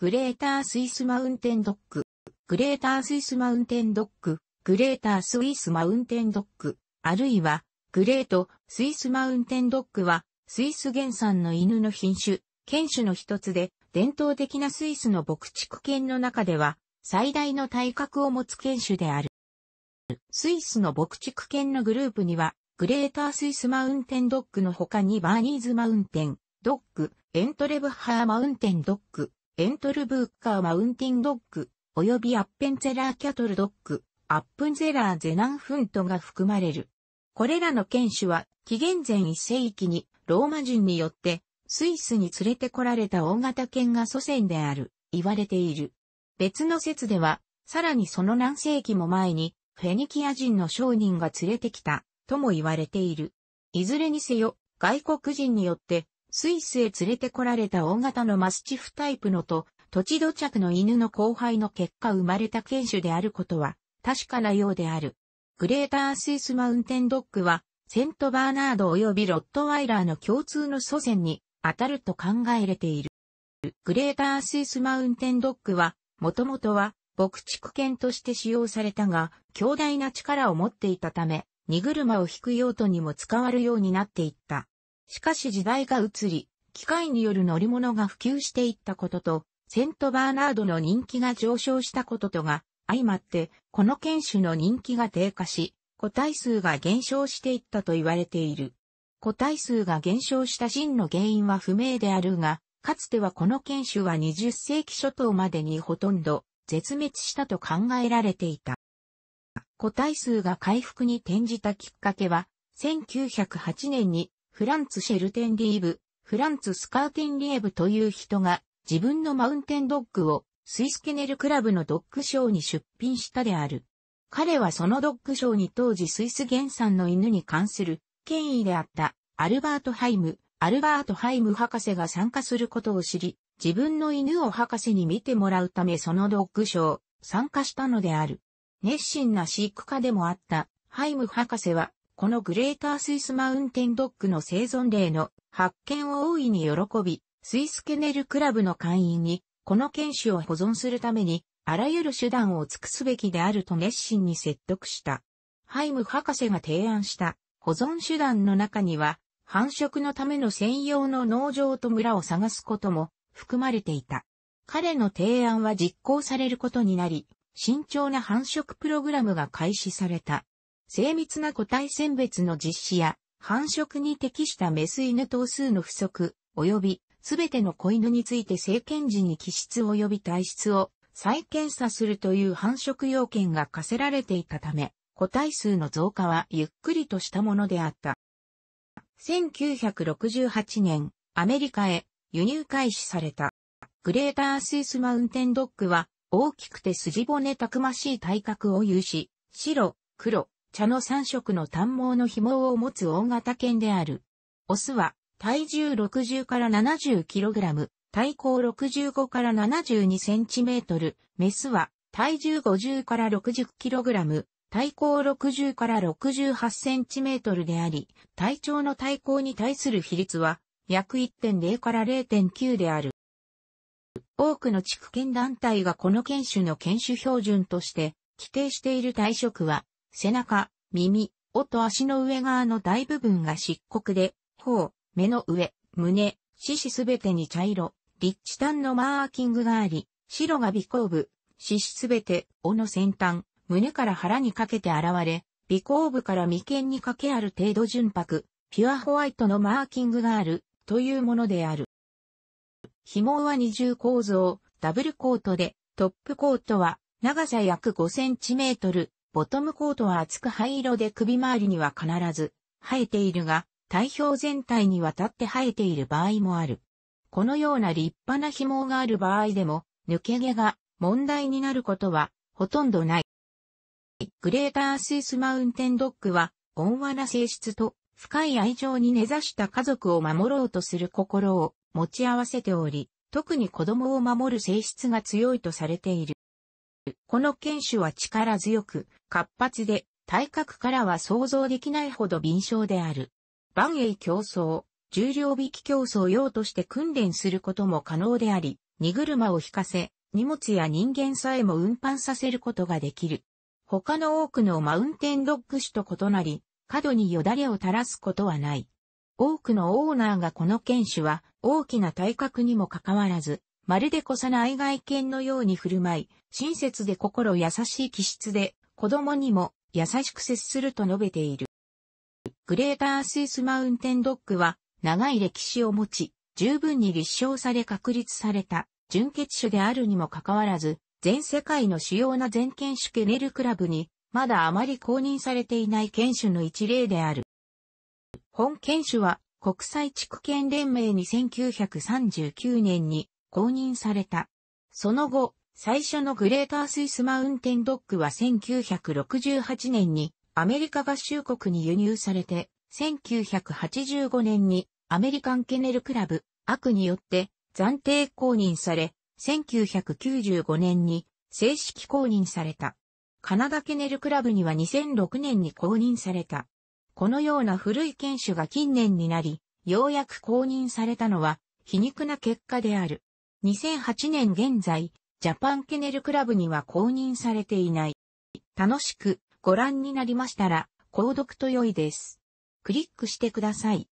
グレータースイスマウンテンドッグ、グレータースイスマウンテンドッグ、グレータースイスマウンテンドッグ、あるいは、グレート、スイスマウンテンドッグは、スイス原産の犬の品種、犬種の一つで、伝統的なスイスの牧畜犬の中では、最大の体格を持つ犬種である。スイスの牧畜犬のグループには、グレータースイスマウンテンドッグの他にバーニーズマウンテン、ドッグ、エントレブハーマウンテンドッグ、エントルブーカーマウンティンドッグ、及びアッペンゼラーキャトルドッグ、アップンゼラーゼナンフントが含まれる。これらの犬種は、紀元前1世紀にローマ人によってスイスに連れてこられた大型犬が祖先である、言われている。別の説では、さらにその何世紀も前に、フェニキア人の商人が連れてきた、とも言われている。いずれにせよ、外国人によってスイスへ連れてこられた大型のマスチフタイプのと、土地土着の犬の交配の結果生まれた犬種であることは確かなようである。グレータースイスマウンテンドッグは、セントバーナード及びロットワイラーの共通の祖先に当たると考えれている。グレータースイスマウンテンドッグは、もともとは牧畜犬として使用されたが、強大な力を持っていたため、荷車を引く用途にも使われるようになっていった。しかし時代が移り、機械による乗り物が普及していったことと、セントバーナードの人気が上昇したこととが、相まって、この犬種の人気が低下し、個体数が減少していったと言われている。個体数が減少した真の原因は不明であるが、かつてはこの犬種は20世紀初頭までにほとんど絶滅したと考えられていた。個体数が回復に転じたきっかけは、1908年にフランツ・シェルテンリーブ、フランツ・スカーテンリエブという人が、自分のマウンテンドッグを、スイスケネルクラブのドッグショーに出品したである。彼はそのドッグショーに当時スイス原産の犬に関する権威であったアルバート・ハイム、アルバート・ハイム博士が参加することを知り、自分の犬を博士に見てもらうためそのドッグショー、参加したのである。熱心な飼育家でもあったハイム博士はこのグレータースイスマウンテンドッグの生存例の発見を大いに喜び、スイスケネルクラブの会員に、この犬種を保存するために、あらゆる手段を尽くすべきであると熱心に説得した。ハイム博士が提案した保存手段の中には、繁殖のための専用の農場と村を探すことも含まれていた。彼の提案は実行されることになり、慎重な繁殖プログラムが開始された。精密な個体選別の実施や、繁殖に適したメス犬頭数の不足、及び、すべての子犬について生検時に気質及び体質を再検査するという繁殖要件が課せられていたため、個体数の増加はゆっくりとしたものであった。1968年、アメリカへ輸入開始された。グレータースイスマウンテンドッグは大きくて筋骨たくましい体格を有し、白、黒、茶の三色の短毛の紐を持つ大型犬である。オスは、体重60から7 0ム、体高65から7 2トル。メスは、体重50から6 0ム、体高60から6 8トルであり、体長の体高に対する比率は、約1.0から0.9である。多くの地区圏団体がこの犬種の犬種標準として、規定している体色は、背中、耳、尾と足の上側の大部分が漆黒で、頬、目の上、胸、四肢すべてに茶色、リッチタンのマーキングがあり、白が尾行部、四肢すべて、尾の先端、胸から腹にかけて現れ、尾行部から眉間にかけある程度純白、ピュアホワイトのマーキングがある、というものである。紐は二重構造、ダブルコートで、トップコートは長さ約5センチメートル、ボトムコートは厚く灰色で首周りには必ず生えているが、体表全体にわたって生えている場合もある。このような立派な紐がある場合でも、抜け毛が問題になることはほとんどない。グレータースイスマウンテンドッグは、温和な性質と深い愛情に根ざした家族を守ろうとする心を持ち合わせており、特に子供を守る性質が強いとされている。この犬種は力強く、活発で、体格からは想像できないほど敏捷である。万栄競争、重量引き競争用として訓練することも可能であり、荷車を引かせ、荷物や人間さえも運搬させることができる。他の多くのマウンテンドッグ種と異なり、過度によだれを垂らすことはない。多くのオーナーがこの犬種は大きな体格にもかかわらず、まるで小さな愛外犬のように振る舞い、親切で心優しい気質で、子供にも優しく接すると述べている。グレータースイスマウンテンドッグは長い歴史を持ち、十分に立証され確立された純血種であるにもかかわらず、全世界の主要な全犬種ケネルクラブに、まだあまり公認されていない犬種の一例である。本犬種は国際地区犬連盟に1939年に公認された。その後、最初のグレータースイスマウンテンドッグは1968年にアメリカ合衆国に輸入されて、1985年にアメリカンケネルクラブ、悪によって暫定公認され、1995年に正式公認された。カナダケネルクラブには2006年に公認された。このような古い犬種が近年になり、ようやく公認されたのは皮肉な結果である。2008年現在、ジャパンケネルクラブには公認されていない。楽しくご覧になりましたら、購読と良いです。クリックしてください。